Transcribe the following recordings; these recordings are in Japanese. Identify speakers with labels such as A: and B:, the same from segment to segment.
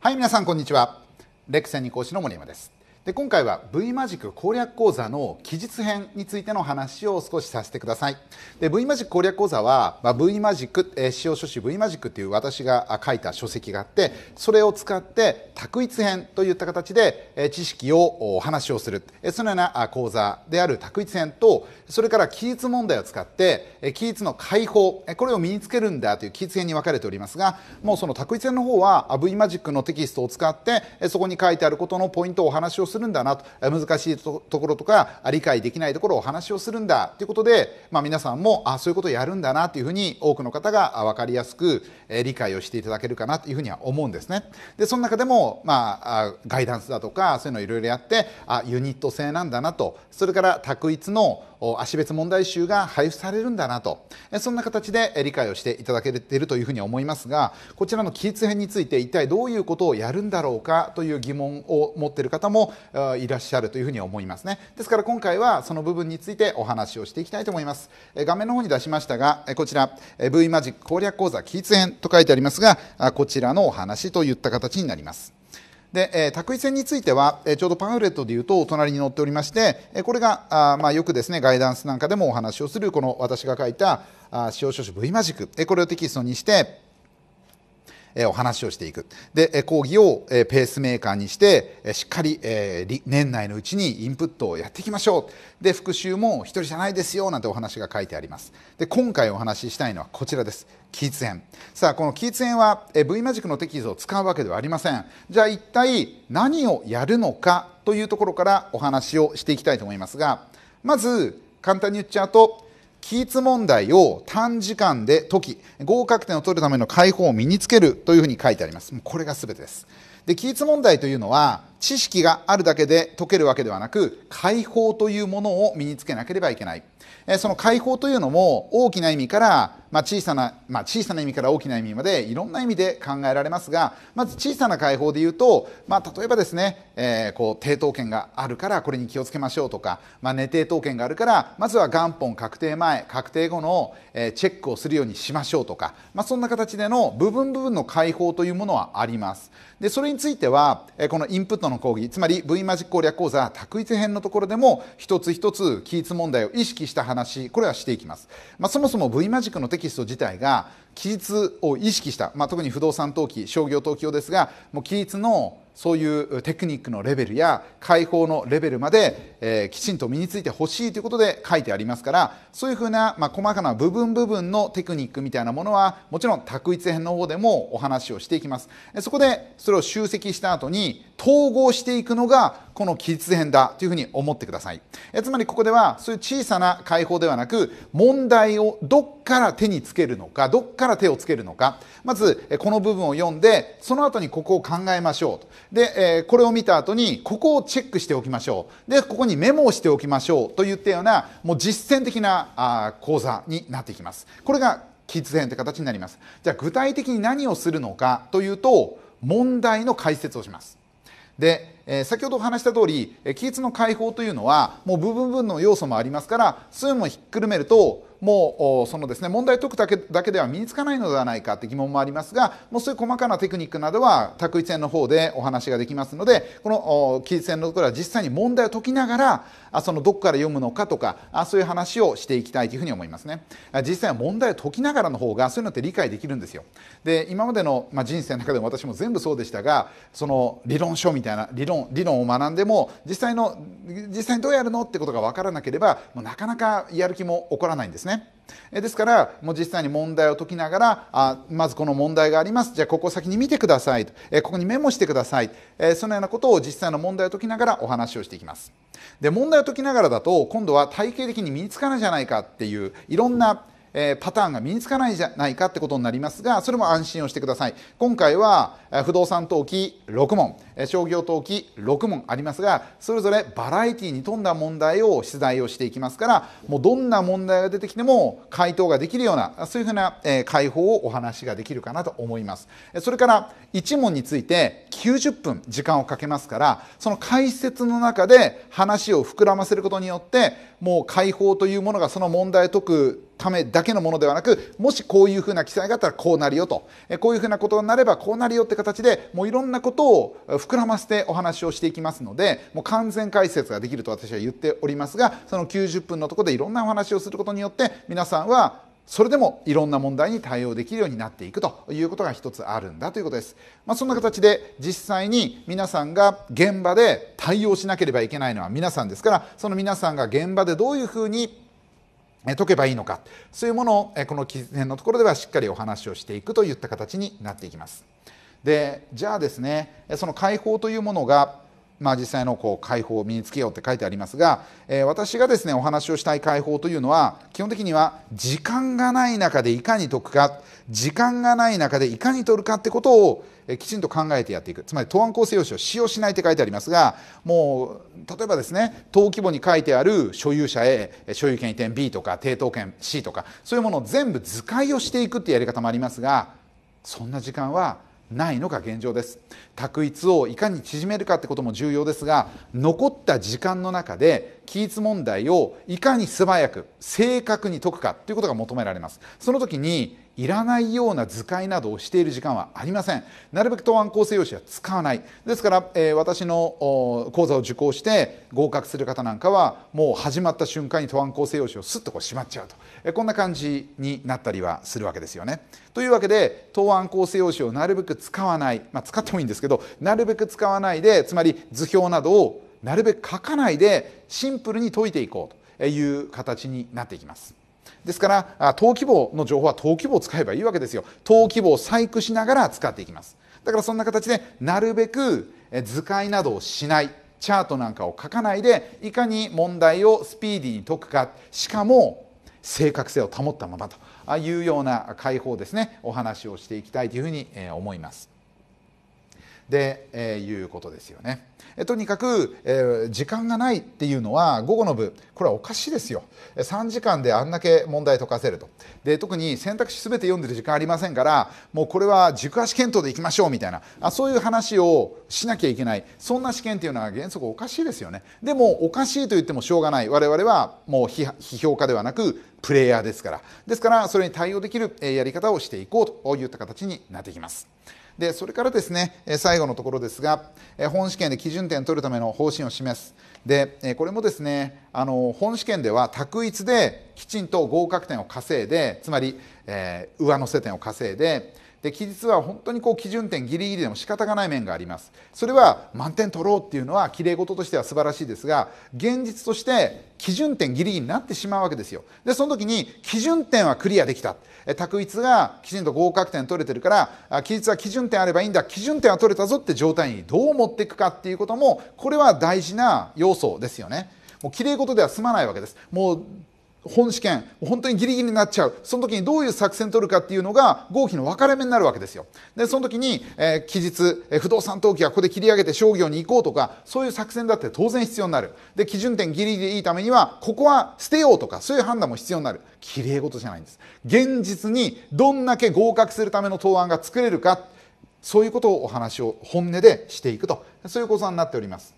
A: はい皆さんこんにちはレクセニ講師の森山ですで今回は V マジック攻略講座の期日編についての話を少しさせてください。で V マジック攻略講座は、まあ、V マジック、えー、使用書士 V マジックっていう私が書いた書籍があってそれを使って択一編といった形で、えー、知識をお話をする、えー、そのような講座である択一編とそれから期日問題を使って、えー、期日の解放、えー、これを身につけるんだという期日編に分かれておりますがもうその択一編の方は V マジックのテキストを使って、えー、そこに書いてあることのポイントをお話をするするんだなと難しいところとか理解できないところをお話をするんだということで、まあ、皆さんもあそういうことをやるんだなというふうに多くの方が分かりやすく理解をしていただけるかなというふうには思うんですね。でその中でも、まあ、ガイダンスだとかそういうのをいろいろやってあユニット制なんだなとそれから択一の足別問題集が配布されるんだなとそんな形で理解をしていただけているというふうに思いますがこちらの記述編について一体どういうことをやるんだろうかという疑問を持っている方もいらっしゃるというふうに思いますねですから今回はその部分についてお話をしていきたいと思います画面の方に出しましたがこちら V マジック攻略講座起立編と書いてありますがこちらのお話といった形になりますで、え卓位線については、えちょうどパンフレットでいうとお隣に載っておりまして、えこれがあ、まあ、よくですねガイダンスなんかでもお話をするこの私が書いたあ使用書士 V マジック、えこれをテキストにしてお話をしていくで講義をペースメーカーにしてしっかり年内のうちにインプットをやっていきましょうで復習も1人じゃないですよなんてお話が書いてありますで今回お話ししたいのはこちらです喫煙さあこの喫煙は V マジックのテキストを使うわけではありませんじゃあ一体何をやるのかというところからお話をしていきたいと思いますがまず簡単に言っちゃうと記述問題を短時間で解き合格点を取るための解放を身につけるというふうに書いてありますこれが全てですで記述問題というのは知識があるだけで解けるわけではなく解放というものを身につけなければいけないその解放というのも大きな意味からまあ、小さな、まあ、小さな意味から大きな意味までいろんな意味で考えられますがまず小さな解放で言うと、まあ、例えばですね、えー、こう抵当権があるからこれに気をつけましょうとか、まあ、寝抵当権があるからまずは元本確定前確定後の、えチェックをするようにしましょうとか、まあ、そんな形での部分部分の解放というものはありますでそれについては、えこのインプットの講義つまり V マジック攻略講座択一編のところでも一つ一つ記述問題を意識した話これはしていきます、まあ、そもそも V マジックのテキスト自体が規律を意識した、まあ、特に不動産登記商業登記用ですがもう規律のそういうテクニックのレベルや解放のレベルまで、えー、きちんと身についてほしいということで書いてありますからそういうふうな、まあ、細かな部分部分のテクニックみたいなものはもちろん択一編の方でもお話をしていきますそこでそれを集積した後に統合していくのがこの記述編だというふうに思ってくださいえつまりここではそういう小さな解放ではなく問題をどっから手につけるのかどっから手をつけるのかまずこの部分を読んでその後にここを考えましょうとで、えこれを見た後にここをチェックしておきましょうでここにメモをしておきましょうといったようなもう実践的なあ講座になっていきますこれが記述編という形になりますじゃあ具体的に何をするのかというと問題の解説をしますで、えー、先ほどお話した通り、えー、気の解放というのはもう部分分の要素もありますから数もひっくるめるともうそのですね問題解くだけだけでは身につかないのではないかって疑問もありますがもうそういう細かなテクニックなどは卓一線の方でお話ができますのでこの記述線のところは実際に問題を解きながらそのどこから読むのかとかそういう話をしていきたいというふうに思いますね実際は問題を解きながらの方がそういうのって理解できるんですよで今までの、まあ、人生の中でも私も全部そうでしたがその理論書みたいな理論理論を学んでも実際の実際にどうやるのってことが分からなければもうなかなかやる気も起こらないんですねですからもう実際に問題を解きながらあまずこの問題がありますじゃあここ先に見てくださいとここにメモしてくださいそのようなことを実際の問題を解きながらお話をしていきますで問題を解きながらだと今度は体系的に身につかないじゃないかっていういろんなえパターンが身につかないじゃないかってことになりますがそれも安心をしてください今回は不動産登記6問商業登記6問ありますがそれぞれバラエティに富んだ問題を出題をしていきますからもうどんな問題が出てきても回答ができるようなそういうふうな、え解放をお話ができるかなと思いますそれから1問について90分時間をかけますからその解説の中で話を膨らませることによってもう解放というものがその問題を解くためだけのものではなくもしこういうふうな記載があったらこうなるよとこういうふうなことになればこうなるよって形でもういろんなことを膨らませてお話をしていきますのでもう完全解説ができると私は言っておりますがその90分のとこでいろんなお話をすることによって皆さんはそれでもいろんな問題に対応できるようになっていくということが一つあるんだということです。まあ、そんな形で実際に皆さんが現場で対応しなければいけないのは皆さんですからその皆さんが現場でどういうふうに解けばいいのかそういうものをこの記念のところではしっかりお話をしていくといった形になっていきます。でじゃあですねその解放というものがまあ、実際のこう解放を身につけようって書いてありますが、えー、私がですねお話をしたい解放というのは基本的には時間がない中でいかに解くか時間がない中でいかに取るかってことを、えきちんと考えてやっていくつまり答案構成用紙を使用しないって書いてありますがもう例えばですね登記簿に書いてある所有者 A 所有権移転 B とか抵当権 C とかそういうものを全部図解をしていくっていうやり方もありますがそんな時間はないのが現状です択一をいかに縮めるかってことも重要ですが残った時間の中で期一問題をいかに素早く正確に解くかということが求められますその時にいらないような図解などをしている時間はありませんなるべく答案構成用紙は使わないですから、えー、私の講座を受講して合格する方なんかはもう始まった瞬間に答案構成用紙をすっとこうしまっちゃうと、えー、こんな感じになったりはするわけですよねというわけで答案構成用紙をなるべく使わない、まあ、使ってもいいんですけどなるべく使わないでつまり図表などをなるべく書かないでシンプルに解いていこうという形になっていきます。ですから登記簿の情報は登記簿を使えばいいわけですよ登記簿を細工しながら使っていきますだからそんな形でなるべく図解などをしないチャートなんかを書かないでいかに問題をスピーディーに解くかしかも正確性を保ったままというような解放ですねお話をしていきたいというふうに思います。で、えー、いうことですよね。えとにかく、えー、時間がないっていうのは午後の部これはおかしいですよ。3時間であんだけ問題解かせると。で特に選択肢すべて読んでる時間ありませんからもうこれは軸足検討でいきましょうみたいなあそういう話をしなきゃいけないそんな試験っていうのは原則おかしいですよね。でもおかしいと言ってもしょうがない我々はもう批評家ではなくプレイヤーですからですからそれに対応できるやり方をしていこうといった形になってきます。でそれからですね最後のところですが本試験で基準点取るための方針を示すでこれもですねあの本試験では択一できちんと合格点を稼いでつまり、えー、上乗せ点を稼いでで期日は本当にこう基準点ギリギリでも仕方がない面がありますそれは満点取ろうっていうのはきれい事としては素晴らしいですが現実として基準点ギリギリになってしまうわけですよでその時に基準点はクリアできた択一がきちんと合格点取れてるから期日は基準点あればいいんだ基準点は取れたぞって状態にどう持っていくかっていうこともこれは大事な要素ですよね。もうきれい事では済まないわけですもう本試験本当にギリギリになっちゃうその時にどういう作戦取るかっていうのが合否の分かれ目になるわけですよでその時に、えー、期日、えー、不動産登記はここで切り上げて商業に行こうとかそういう作戦だって当然必要になるで基準点ギリギリいいためにはここは捨てようとかそういう判断も必要になるきれい事じゃないんです現実にどんだけ合格するための答案が作れるかそういうことをお話を本音でしていくとそういうことになっております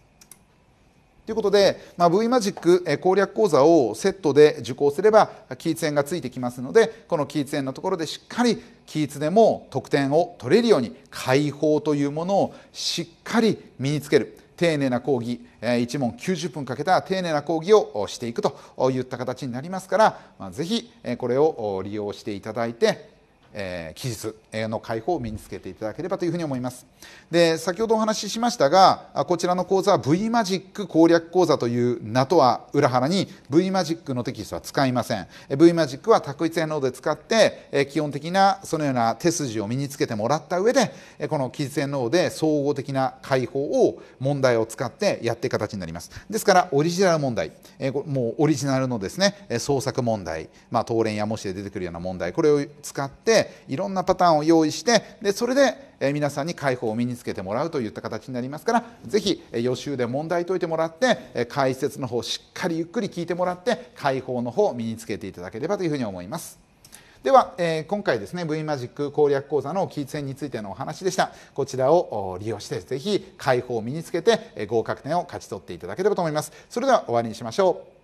A: ということで、まあ、V マジック攻略講座をセットで受講すればキーツ円がついてきますのでこのキーツ円のところでしっかりキーツでも得点を取れるように解放というものをしっかり身につける丁寧な講義1問90分かけた丁寧な講義をしていくといった形になりますから、まあ、ぜひこれを利用していただいてえー、記述の解放を身につけていただければというふうに思います。で先ほどお話ししましたがこちらの講座は V マジック攻略講座という名とは裏腹に V マジックのテキストは使いません。V マジックは択一性能で使って基本的なそのような手筋を身につけてもらった上でこの記述性能で総合的な解放を問題を使ってやっていく形になります。ですからオリジナル問題もうオリジナルのですね創作問題、まあ、東連や模試で出てくるような問題これを使ってていろんなパターンを用意してでそれで皆さんに解放を身につけてもらうといった形になりますから是非予習で問題解いてもらって解説の方しっかりゆっくり聞いてもらって解放の方を身につけていただければというふうに思います。では、えー、今回ですね V マジック攻略講座のキーツ戦についてのお話でしたこちらを利用してぜひ解放を身につけて合格点を勝ち取っていただければと思いますそれでは終わりにしましょう